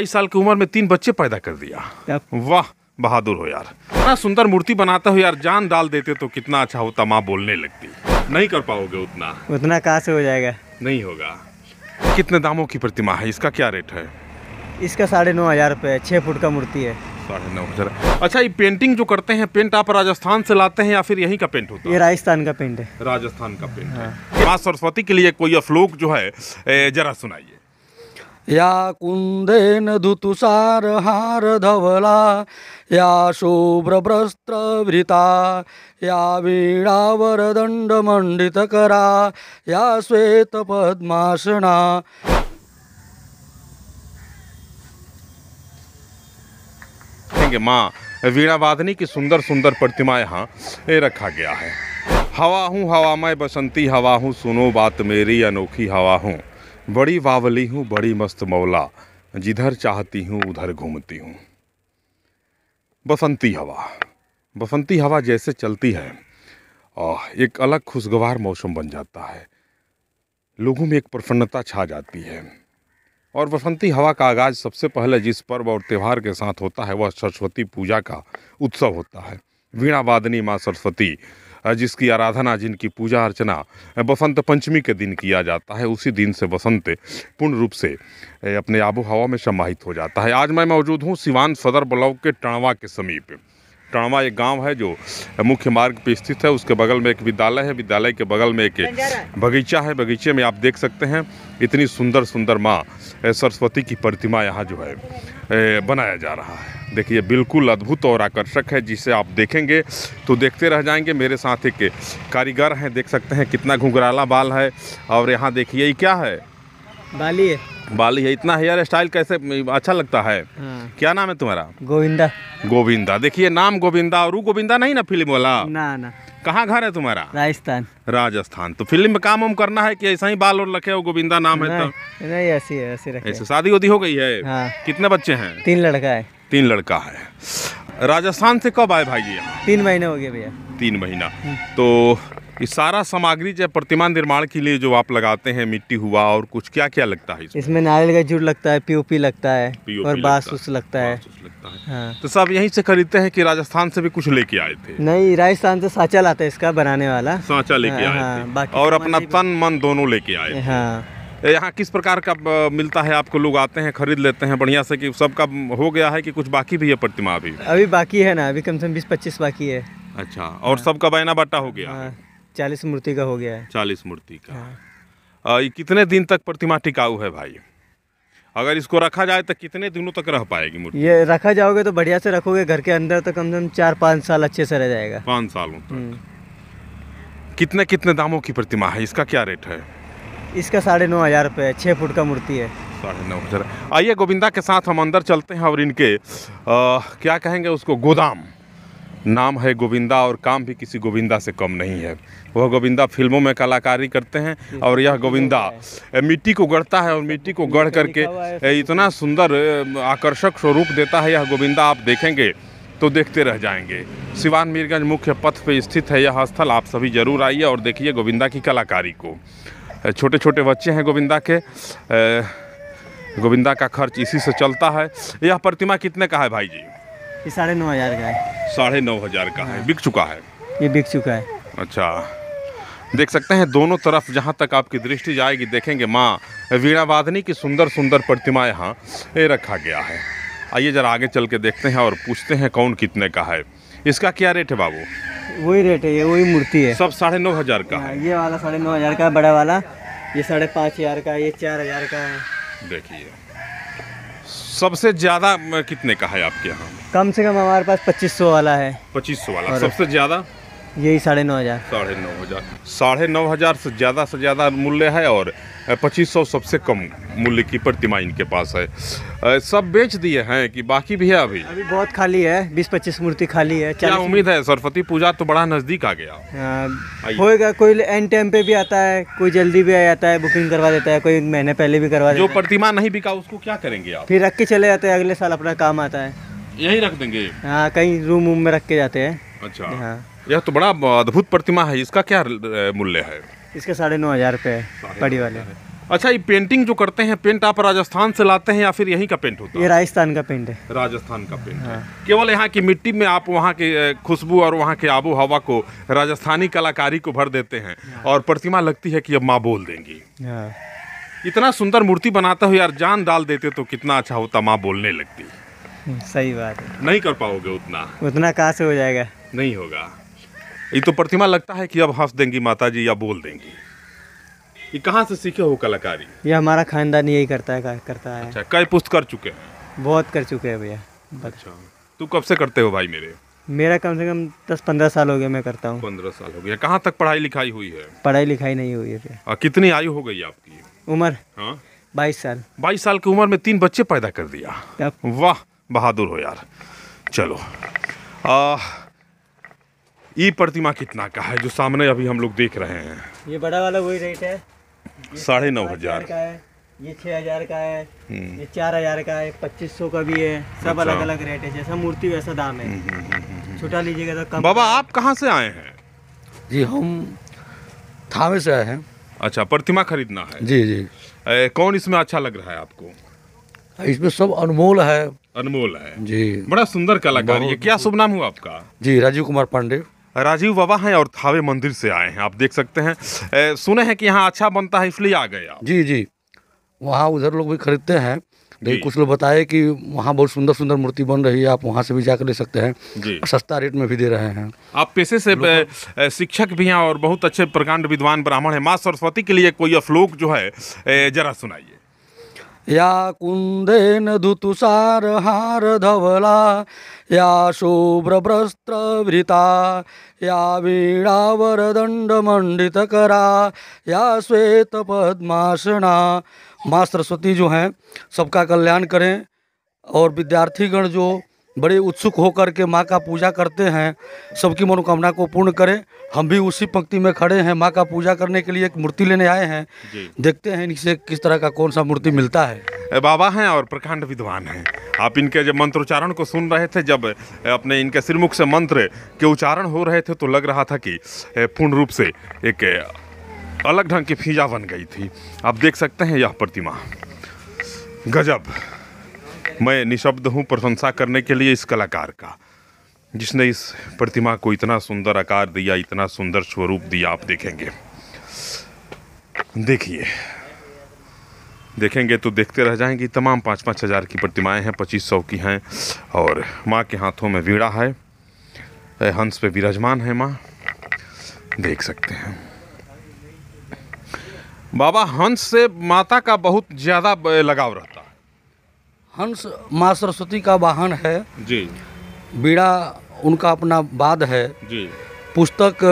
बाईस साल की उम्र में तीन बच्चे पैदा कर दिया वाह बहादुर हो यार इतना सुंदर मूर्ति बनाता हो यार जान डाल देते तो कितना अच्छा होता माँ बोलने लगती नहीं कर पाओगे उतना उतना कहाँ से हो जाएगा नहीं होगा कितने दामों की प्रतिमा है इसका क्या रेट है इसका साढ़े नौ हज़ार रुपये छः फुट का मूर्ति है साढ़े नौ हज़ार अच्छा ये पेंटिंग जो करते हैं पेंट आप राजस्थान से लाते हैं या फिर यहीं का पेंट होता है ये राजस्थान का पेंट है राजस्थान का पेंट हाँ। है माँ सरस्वती के लिए कोई श्लोक जो है जरा सुनाइए या हार धवला या शूभ्रभ्रस्त्रभृता या दंड मंडित करा या श्वेत श्वेतपद्मासना माँ वीणा वादनी की सुंदर सुंदर प्रतिमा यहाँ रखा गया है हवा हूँ हवा मैं बसंती हवा हूँ सुनो बात मेरी अनोखी हवा हूँ बड़ी बावली हूँ बड़ी मस्त मौला जिधर चाहती हूँ उधर घूमती हूँ बसंती हवा बसंती हवा जैसे चलती है और एक अलग खुशगवार मौसम बन जाता है लोगों में एक प्रफन्नता छा जाती है और बसंती हवा का आगाज़ सबसे पहले जिस पर्व और त्यौहार के साथ होता है वह सरस्वती पूजा का उत्सव होता है वीणा वादनी माँ सरस्वती जिसकी आराधना जिनकी पूजा अर्चना बसंत पंचमी के दिन किया जाता है उसी दिन से बसंत पूर्ण रूप से अपने आबो हवा में समाहित हो जाता है आज मैं मौजूद हूँ सिवान सदर ब्लॉक के टणवा के समीप टणवा एक गांव है जो मुख्य मार्ग पर स्थित है उसके बगल में एक विद्यालय है विद्यालय के बगल में एक बगीचा है बगीचे में आप देख सकते हैं इतनी सुंदर सुंदर माँ सरस्वती की प्रतिमा यहाँ जो है बनाया जा रहा है देखिए बिल्कुल अद्भुत और आकर्षक है जिसे आप देखेंगे तो देखते रह जाएंगे मेरे साथ एक कारीगर हैं देख सकते हैं कितना घुघराला बाल है और यहाँ देखिए ये क्या है बाली है बाली है इतना हेयर स्टाइल कैसे अच्छा लगता है हाँ। क्या नाम है तुम्हारा गोविंदा गोविंदा देखिए नाम गोविंदा और गोविंदा नहीं ना फिल्म वाला ना ना कहाँ घर है तुम्हारा राजस्थान राजस्थान तो फिल्म में काम उम करना है कि ऐसा ही बाल और रखे हो गोविंदा नाम है तो नहीं ऐसी है ऐसी रखे ऐसे शादी वादी हो गई है हाँ। कितने बच्चे हैं तीन लड़का है तीन लड़का है राजस्थान से कब आए भाई जी यहाँ तीन महीने हो गए भैया तीन महीना हम्म। तो ये सारा सामग्री जो प्रतिमा निर्माण के लिए जो आप लगाते हैं मिट्टी हुआ और कुछ क्या क्या लगता है इसमें, नारियल का जूट लगता है पीओपी लगता है POP और लगता है, लगता है, लगता है। हाँ। तो सब यहीं से खरीदते हैं कि राजस्थान से भी कुछ लेके आए थे नहीं राजस्थान से साचा लाता है इसका बनाने वाला साचा लेके हाँ, आए हाँ, और तो अपना तन मन दोनों लेके आए हाँ यहाँ किस प्रकार का मिलता है आपको लोग आते हैं खरीद लेते हैं बढ़िया से कि सबका हो गया है कि कुछ बाकी भी है प्रतिमा अभी अभी बाकी है ना अभी कम से कम बीस पच्चीस बाकी है अच्छा और हाँ। सबका बैना बाटा हो गया हाँ, चालीस मूर्ति का हो गया है चालीस मूर्ति का आ, हाँ। ये कितने दिन तक प्रतिमा टिकाऊ है भाई अगर इसको रखा जाए तो कितने दिनों तक रह पाएगी मूर्ति ये रखा जाओगे तो बढ़िया से रखोगे घर के अंदर तो कम से कम चार पाँच साल अच्छे से रह जाएगा पाँच सालों तक हम्म। कितने कितने दामों की प्रतिमा है इसका क्या रेट है इसका साढ़े नौ हज़ार रुपये है छः फुट का मूर्ति है साढ़े नौ हज़ार आइए गोविंदा के साथ हम अंदर चलते हैं और इनके आ, क्या कहेंगे उसको गोदाम नाम है गोविंदा और काम भी किसी गोविंदा से कम नहीं है वह गोविंदा फिल्मों में कलाकारी करते हैं और यह गोविंदा मिट्टी को गढ़ता है और मिट्टी को गढ़ करके इतना सुंदर आकर्षक स्वरूप देता है यह गोविंदा आप देखेंगे तो देखते रह जाएंगे सिवान मीरगंज मुख्य पथ पर स्थित है यह स्थल आप सभी जरूर आइए और देखिए गोविंदा की कलाकारी को छोटे छोटे बच्चे हैं गोविंदा के गोविंदा का खर्च इसी से चलता है यह प्रतिमा कितने का है भाई जी ये साढ़े नौ हज़ार का है साढ़े नौ हज़ार का है बिक चुका है ये बिक चुका है अच्छा देख सकते हैं दोनों तरफ जहाँ तक आपकी दृष्टि जाएगी देखेंगे माँ वीणा वादनी की सुंदर सुंदर प्रतिमा यहाँ रखा गया है आइए ज़रा आगे चल के देखते हैं और पूछते हैं कौन कितने का है इसका क्या रेट है बाबू वही रेट है ये वही मूर्ति है सब साढ़े नौ हज़ार का है हाँ, ये वाला साढ़े नौ हज़ार का बड़ा वाला ये साढ़े पाँच हज़ार का ये चार हज़ार का है देखिए सबसे ज़्यादा कितने का है आपके यहाँ कम से कम हमारे पास पच्चीस सौ वाला है पच्चीस सौ वाला सबसे ज़्यादा यही साढ़े नौ हज़ार साढ़े नौ हज़ार साढ़े नौ हज़ार से ज़्यादा से ज़्यादा मूल्य है और पच्चीस सौ सबसे कम मूल्य की प्रतिमा इनके पास है सब बेच दिए हैं कि बाकी भी है अभी अभी बहुत खाली है बीस पच्चीस मूर्ति खाली है क्या उम्मीद है सरस्वती पूजा तो बड़ा नज़दीक आ गया होगा होएगा कोई एन टाइम पे भी आता है कोई जल्दी भी आ जाता है बुकिंग करवा देता है कोई महीने पहले भी करवा देता है जो प्रतिमा नहीं बिका उसको क्या करेंगे आप फिर रख के चले जाते हैं अगले साल अपना काम आता है यही रख देंगे हाँ कहीं रूम वूम में रख के जाते हैं अच्छा हाँ यह तो बड़ा अद्भुत प्रतिमा है इसका क्या मूल्य है इसका साढ़े नौ हज़ार रूपए पड़ी वाले अच्छा ये पेंटिंग जो करते हैं पेंट आप राजस्थान से लाते हैं या फिर यहीं का पेंट होता है ये राजस्थान का पेंट है राजस्थान का पेंट हाँ। है केवल यहाँ की मिट्टी में आप वहाँ के खुशबू और वहाँ के आबो हवा को राजस्थानी कलाकारी को भर देते हैं हाँ। और प्रतिमा लगती है कि अब माँ बोल देंगी हाँ। इतना सुंदर मूर्ति बनाते हो यार जान डाल देते तो कितना अच्छा होता माँ बोलने लगती सही बात है नहीं कर पाओगे उतना उतना कहाँ से हो जाएगा नहीं होगा ये तो प्रतिमा लगता है कि अब हंस देंगी माता जी या बोल देंगी ये कहाँ से सीखे हो कलाकारी ये हमारा खानदान यही करता है करता है अच्छा कई पुस्त कर चुके हैं बहुत कर चुके हैं भैया अच्छा तू कब से करते हो भाई मेरे मेरा कम से कम दस पंद्रह साल हो गया मैं करता हूँ पंद्रह साल हो गया कहाँ तक पढ़ाई लिखाई हुई है पढ़ाई लिखाई नहीं हुई है आ, कितनी आयु हो गई आपकी उम्र हाँ। बाईस साल बाईस साल की उम्र में तीन बच्चे पैदा कर दिया वाह बहादुर हो यार चलो आ, ये प्रतिमा कितना का है जो सामने अभी हम लोग देख रहे हैं ये बड़ा वाला वही रेट है साढ़े नौ हजार का है ये छह हजार का है हम्म। ये चार हजार का है पच्चीस सौ का भी है सब अच्छा। अलग अलग रेट है जैसा मूर्ति वैसा दाम है हम्म, हम्म, छोटा लीजिएगा तो कम बाबा आप कहाँ से आए हैं जी हम थावे से आए हैं अच्छा प्रतिमा खरीदना है जी जी ए, कौन इसमें अच्छा लग रहा है आपको इसमें सब अनमोल है अनमोल है जी बड़ा सुंदर कलाकार ये क्या शुभ नाम हुआ आपका जी राजीव कुमार पांडे राजीव बाबा हैं और थावे मंदिर से आए हैं आप देख सकते हैं ए, सुने हैं कि यहाँ अच्छा बनता है इसलिए आ गए जी जी वहाँ उधर लोग भी खरीदते हैं लेकिन कुछ लोग बताए कि वहाँ बहुत सुंदर सुंदर मूर्ति बन रही है आप वहाँ से भी जाकर ले सकते हैं सस्ता रेट में भी दे रहे हैं आप पेशे से तो- शिक्षक भी हैं और बहुत अच्छे प्रकांड विद्वान ब्राह्मण हैं माँ सरस्वती के लिए कोई अफ्लोक जो है जरा सुनाइए या कुंदेन धुतुसार हार धवला या शुभ्रभ्रस्त्रभृता या दंड मंडित करा या श्वेत पद्मासना माँ सरस्वती जो हैं सबका कल्याण करें और विद्यार्थीगण जो बड़े उत्सुक होकर के माँ का पूजा करते हैं सबकी मनोकामना को पूर्ण करें हम भी उसी पंक्ति में खड़े हैं माँ का पूजा करने के लिए एक मूर्ति लेने आए हैं देखते हैं इनसे किस तरह का कौन सा मूर्ति मिलता है बाबा हैं और प्रकांड विद्वान हैं आप इनके जब मंत्रोच्चारण को सुन रहे थे जब अपने इनके सिरमुख से मंत्र के उच्चारण हो रहे थे तो लग रहा था कि पूर्ण रूप से एक अलग ढंग की फिजा बन गई थी आप देख सकते हैं यह प्रतिमा गजब मैं निशब्द हूँ प्रशंसा करने के लिए इस कलाकार का जिसने इस प्रतिमा को इतना सुंदर आकार दिया इतना सुंदर स्वरूप दिया आप देखेंगे देखिए देखेंगे तो देखते रह जाएंगे तमाम पाँच पाँच हज़ार की प्रतिमाएं हैं पच्चीस सौ की हैं और माँ के हाथों में वीड़ा है हंस पे विराजमान है माँ देख सकते हैं बाबा हंस से माता का बहुत ज़्यादा लगाव रहता हंस माँ सरस्वती का वाहन है जी बीड़ा उनका अपना बाद है जी पुस्तक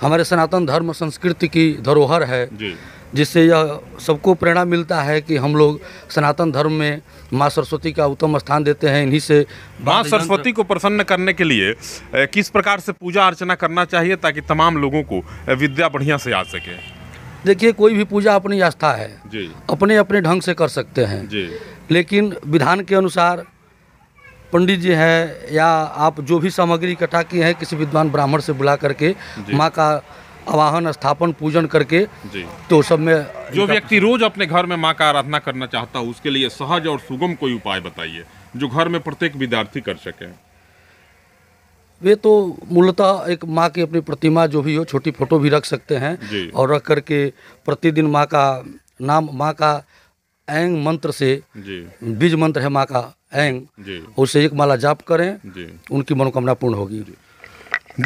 हमारे सनातन धर्म संस्कृति की धरोहर है जी जिससे यह सबको प्रेरणा मिलता है कि हम लोग सनातन धर्म में माँ सरस्वती का उत्तम स्थान देते हैं इन्हीं से माँ सरस्वती को प्रसन्न करने के लिए किस प्रकार से पूजा अर्चना करना चाहिए ताकि तमाम लोगों को विद्या बढ़िया से आ सके देखिए कोई भी पूजा अपनी आस्था है जी। अपने अपने ढंग से कर सकते हैं जी। लेकिन विधान के अनुसार पंडित जी हैं या आप जो भी सामग्री इकट्ठा किए हैं किसी विद्वान ब्राह्मण से बुला करके माँ का आवाहन स्थापन पूजन करके तो सब में जो व्यक्ति रोज अपने घर में माँ का आराधना करना चाहता है उसके लिए सहज और सुगम कोई उपाय बताइए जो घर में प्रत्येक विद्यार्थी कर सके वे तो मूलतः एक माँ की अपनी प्रतिमा जो भी हो छोटी फोटो भी रख सकते हैं और रख करके प्रतिदिन माँ का नाम माँ का ऐंग मंत्र से बीज मंत्र है माँ का ऐंग उसे एक माला जाप करें उनकी मनोकामना पूर्ण होगी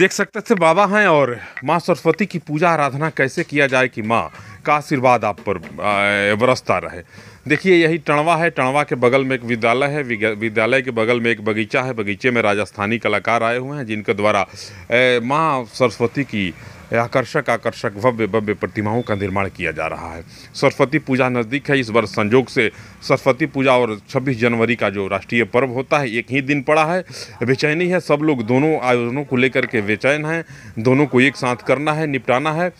देख सकते थे बाबा हैं और माँ सरस्वती की पूजा आराधना कैसे किया जाए कि माँ का आशीर्वाद आप पर बरसता रहे देखिए यही टणवा है टणवा के बगल में एक विद्यालय है विद्यालय के बगल में एक बगीचा है बगीचे में राजस्थानी कलाकार आए हुए हैं जिनके द्वारा माँ सरस्वती की आकर्षक आकर्षक भव्य भव्य प्रतिमाओं का निर्माण किया जा रहा है सरस्वती पूजा नज़दीक है इस वर्ष संजोग से सरस्वती पूजा और 26 जनवरी का जो राष्ट्रीय पर्व होता है एक ही दिन पड़ा है बेचैनी है सब लोग दोनों आयोजनों को लेकर के बेचैन हैं दोनों को एक साथ करना है निपटाना है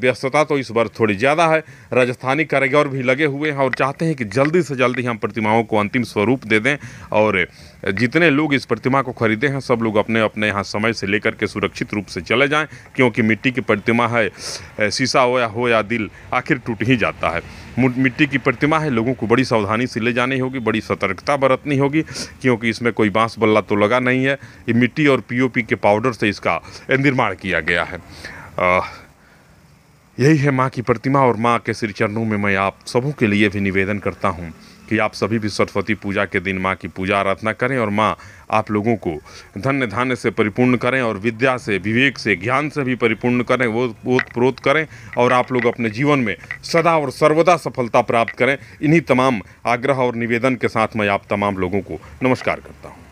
व्यस्तता तो इस बार थोड़ी ज़्यादा है राजस्थानी कारीगर भी लगे हुए हैं और चाहते हैं कि जल्दी से जल्दी हम प्रतिमाओं को अंतिम स्वरूप दे दें और जितने लोग इस प्रतिमा को खरीदे हैं सब लोग अपने अपने यहाँ समय से लेकर के सुरक्षित रूप से चले जाएँ क्यों मूर्तियों की मिट्टी की प्रतिमा है शीशा हो या हो या दिल आखिर टूट ही जाता है मिट्टी की प्रतिमा है लोगों को बड़ी सावधानी से ले जानी होगी बड़ी सतर्कता बरतनी होगी क्योंकि इसमें कोई बांस बल्ला तो लगा नहीं है ये मिट्टी और पीओपी के पाउडर से इसका निर्माण किया गया है आ, यही है माँ की प्रतिमा और माँ के श्री चरणों में मैं आप सबों के लिए भी निवेदन करता हूँ कि आप सभी भी सरस्वती पूजा के दिन माँ की पूजा आराधना करें और माँ आप लोगों को धन्य धान्य से परिपूर्ण करें और विद्या से विवेक से ज्ञान से भी परिपूर्ण करें वो प्रोत करें और आप लोग अपने जीवन में सदा और सर्वदा सफलता प्राप्त करें इन्हीं तमाम आग्रह और निवेदन के साथ मैं आप तमाम लोगों को नमस्कार करता हूँ